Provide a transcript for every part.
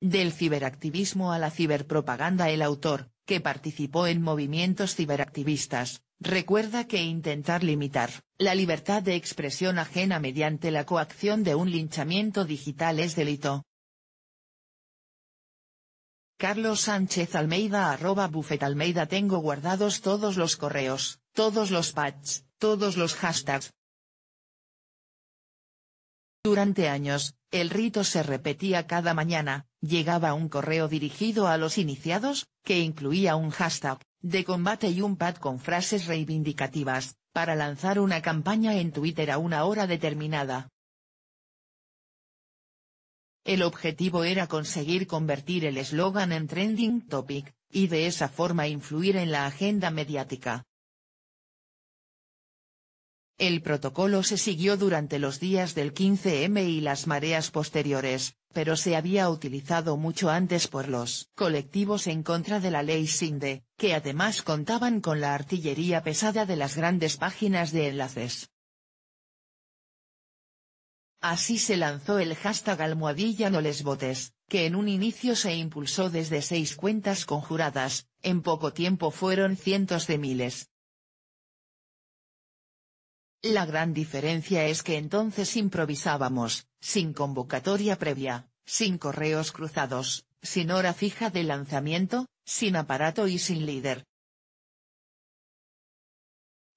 Del ciberactivismo a la ciberpropaganda el autor, que participó en movimientos ciberactivistas, recuerda que intentar limitar la libertad de expresión ajena mediante la coacción de un linchamiento digital es delito. Carlos Sánchez Almeida arroba Buffet Almeida tengo guardados todos los correos, todos los pats, todos los hashtags. Durante años, el rito se repetía cada mañana, llegaba un correo dirigido a los iniciados, que incluía un hashtag, de combate y un pad con frases reivindicativas, para lanzar una campaña en Twitter a una hora determinada. El objetivo era conseguir convertir el eslogan en trending topic, y de esa forma influir en la agenda mediática. El protocolo se siguió durante los días del 15M y las mareas posteriores, pero se había utilizado mucho antes por los colectivos en contra de la ley Sinde, que además contaban con la artillería pesada de las grandes páginas de enlaces. Así se lanzó el hashtag almohadilla no les botes, que en un inicio se impulsó desde seis cuentas conjuradas, en poco tiempo fueron cientos de miles, la gran diferencia es que entonces improvisábamos, sin convocatoria previa, sin correos cruzados, sin hora fija de lanzamiento, sin aparato y sin líder.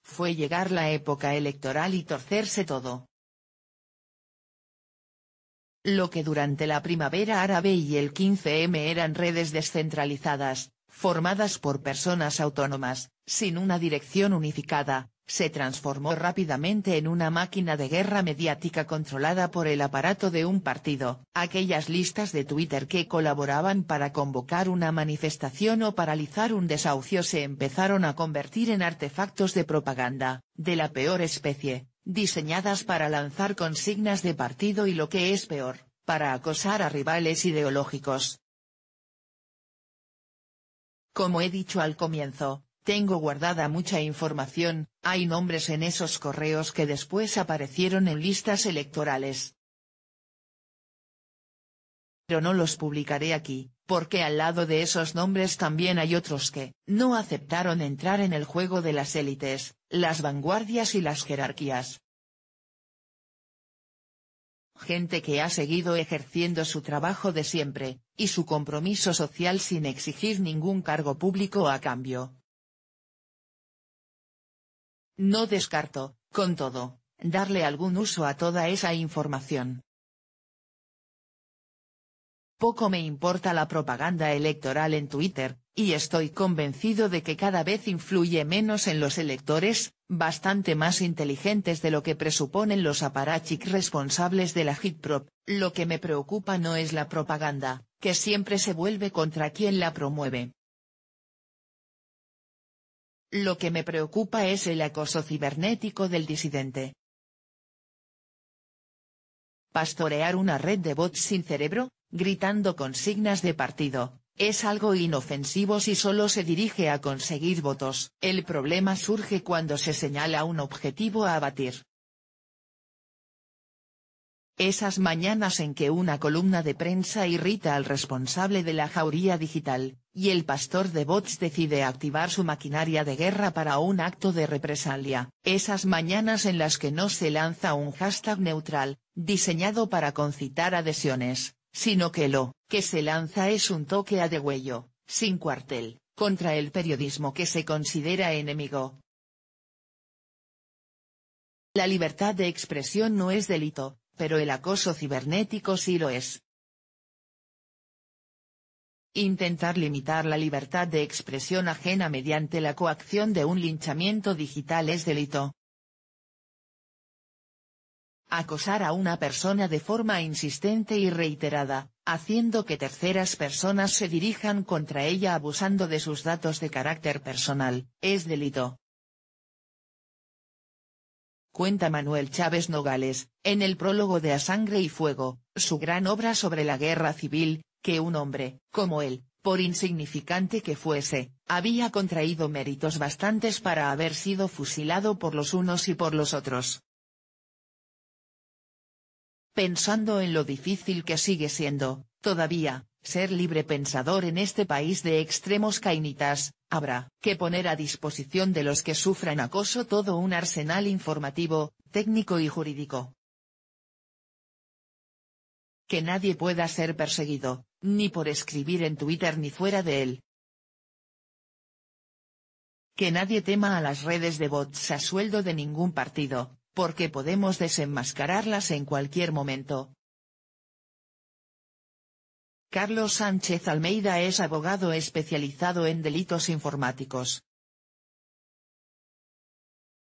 Fue llegar la época electoral y torcerse todo. Lo que durante la primavera árabe y el 15M eran redes descentralizadas, formadas por personas autónomas, sin una dirección unificada, se transformó rápidamente en una máquina de guerra mediática controlada por el aparato de un partido. Aquellas listas de Twitter que colaboraban para convocar una manifestación o paralizar un desahucio se empezaron a convertir en artefactos de propaganda, de la peor especie, diseñadas para lanzar consignas de partido y lo que es peor, para acosar a rivales ideológicos. Como he dicho al comienzo, tengo guardada mucha información, hay nombres en esos correos que después aparecieron en listas electorales. Pero no los publicaré aquí, porque al lado de esos nombres también hay otros que no aceptaron entrar en el juego de las élites, las vanguardias y las jerarquías. Gente que ha seguido ejerciendo su trabajo de siempre, y su compromiso social sin exigir ningún cargo público a cambio. No descarto, con todo, darle algún uso a toda esa información. Poco me importa la propaganda electoral en Twitter, y estoy convencido de que cada vez influye menos en los electores, bastante más inteligentes de lo que presuponen los aparachic responsables de la hitprop, lo que me preocupa no es la propaganda, que siempre se vuelve contra quien la promueve, lo que me preocupa es el acoso cibernético del disidente. Pastorear una red de bots sin cerebro, gritando consignas de partido, es algo inofensivo si solo se dirige a conseguir votos. El problema surge cuando se señala un objetivo a abatir. Esas mañanas en que una columna de prensa irrita al responsable de la jauría digital, y el pastor de bots decide activar su maquinaria de guerra para un acto de represalia, esas mañanas en las que no se lanza un hashtag neutral, diseñado para concitar adhesiones, sino que lo que se lanza es un toque a degüello, sin cuartel, contra el periodismo que se considera enemigo. La libertad de expresión no es delito, pero el acoso cibernético sí lo es. Intentar limitar la libertad de expresión ajena mediante la coacción de un linchamiento digital es delito. Acosar a una persona de forma insistente y reiterada, haciendo que terceras personas se dirijan contra ella abusando de sus datos de carácter personal, es delito. Cuenta Manuel Chávez Nogales, en el prólogo de A Sangre y Fuego, su gran obra sobre la guerra civil, que un hombre, como él, por insignificante que fuese, había contraído méritos bastantes para haber sido fusilado por los unos y por los otros. Pensando en lo difícil que sigue siendo, todavía, ser libre pensador en este país de extremos cainitas, habrá que poner a disposición de los que sufran acoso todo un arsenal informativo, técnico y jurídico. Que nadie pueda ser perseguido, ni por escribir en Twitter ni fuera de él. Que nadie tema a las redes de bots a sueldo de ningún partido, porque podemos desenmascararlas en cualquier momento, Carlos Sánchez Almeida es abogado especializado en delitos informáticos,